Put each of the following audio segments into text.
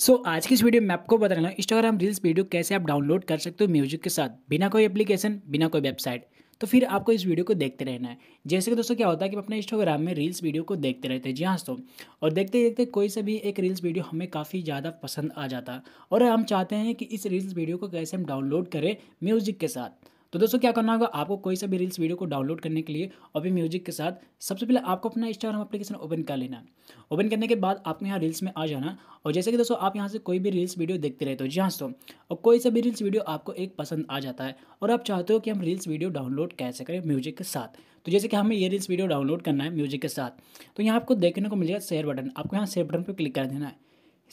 सो so, आज की इस वीडियो में आपको बता रहा हूँ इंस्टाग्राम रील्स वीडियो कैसे आप डाउनलोड कर सकते हो म्यूजिक के साथ बिना कोई एप्लीकेशन बिना कोई वेबसाइट तो फिर आपको इस वीडियो को देखते रहना है जैसे कि दोस्तों क्या होता है कि अपने इंस्टाग्राम में रील्स वीडियो को देखते रहते हैं जी हाँ दोस्तों और देखते देखते कोई सा भी एक रील्स वीडियो हमें काफ़ी ज़्यादा पसंद आ जाता है और हम चाहते हैं कि इस रील्स वीडियो को कैसे हम डाउनलोड करें म्यूजिक के साथ तो दोस्तों क्या करना होगा आपको कोई सा भी रील्स वीडियो को डाउनलोड करने के लिए और भी म्यूजिक के साथ सबसे पहले आपको अपना इंस्टाग्राम अपलीकेशन ओपन कर लेना है ओपन करने के बाद आपको यहाँ रील्स में आ जाना और जैसे कि दोस्तों आप यहाँ से कोई भी रील्स वीडियो देखते रहते हो तो जी हाँ दोस्तों और कोई सा भी रील्स वीडियो आपको एक पसंद आ जाता है और आप चाहते हो कि हम रील्स वीडियो डाउनलोड कैसे करें म्यूजिक के साथ तो जैसे कि हमें ये रील्स वीडियो डाउनलोड करना है म्यूजिक के साथ तो यहाँ आपको देखने को मिल जाएगा शेयर बटन आपको यहाँ शेयर बटन पर क्लिक कर देना है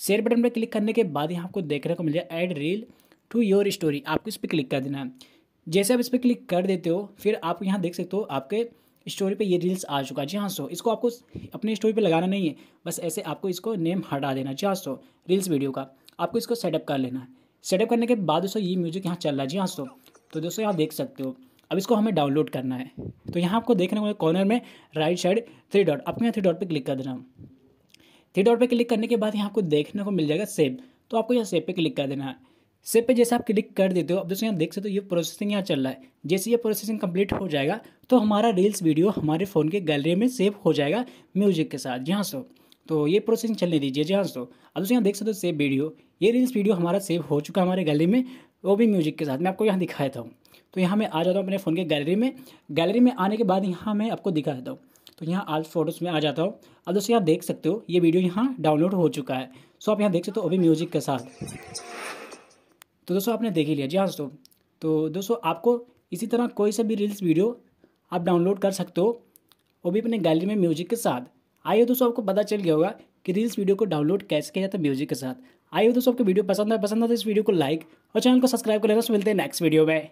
शेयर बटन पर क्लिक करने के बाद यहाँ आपको देखने को मिल जाएगा add reel to your story आपको इस पर क्लिक कर देना है जैसे आप इस पर क्लिक कर देते हो फिर आप यहाँ देख सकते हो आपके स्टोरी पे ये रील्स आ चुका है जी हाँ सो इसको आपको अपने स्टोरी पे लगाना नहीं है बस ऐसे आपको इसको नेम हटा देना जी हाँ सो रील्स वीडियो का आपको इसको सेटअप कर लेना है सेटअप करने के बाद दोस्तों ये म्यूजिक यहाँ चल रहा है जी हाँ सो तो दोस्तों यहाँ देख सकते हो अब इसको हमें डाउनलोड करना है तो यहाँ आपको देखने को कॉर्नर में राइट साइड थ्री डॉट आपको यहाँ थ्री डॉट पर क्लिक कर देना थ्री डॉट पर क्लिक करने के बाद यहाँ आपको देखने को मिल जाएगा सेब तो आपको यहाँ सेब पर क्लिक कर देना है सेव पे जैसे आप क्लिक कर देते हो अब दोस्तों यहाँ देख सकते हो ये प्रोसेसिंग यहाँ चल रहा है जैसे ये प्रोसेसिंग कंप्लीट हो जाएगा तो हमारा रील्स वीडियो हमारे फ़ोन के गैलरी में सेव हो जाएगा म्यूजिक के साथ जहाँ सो तो ये प्रोसेसिंग चलने दीजिए जहाँ सो अब दोस्तों यहाँ देख सकते हो सेव वीडियो ये रील्स वीडियो हमारा सेव हो चुका है हमारे गैलरी में वो भी म्यूजिक के साथ मैं आपको यहाँ दिखाया था तो यहाँ मैं आ जाता हूँ अपने फ़ोन के गैलरी में गैलरी में आने के बाद यहाँ मैं आपको दिखा देता हूँ तो यहाँ आल फोटोज़ में आ जाता हूँ अब दोस्तों यहाँ देख सकते हो ये वीडियो यहाँ डाउनलोड हो चुका है सो आप यहाँ देख सकते हो अभी म्यूजिक के साथ तो दोस्तों आपने देख ही लिया जी हाँ दोस्तों तो दोस्तों आपको इसी तरह कोई सा भी रील्स वीडियो आप डाउनलोड कर सकते हो वो भी अपने गैलरी में म्यूजिक के साथ आइए दोस्तों आपको पता चल गया होगा कि रील्स वीडियो को डाउनलोड कैसे किया जाता है म्यूजिक के साथ आइए दोस्तों आपको वीडियो पसंद है पसंद आता तो है इस वीडियो को लाइक और चैनल को सब्सक्राइब कर लेना मिलते हैं नेक्स्ट वीडियो में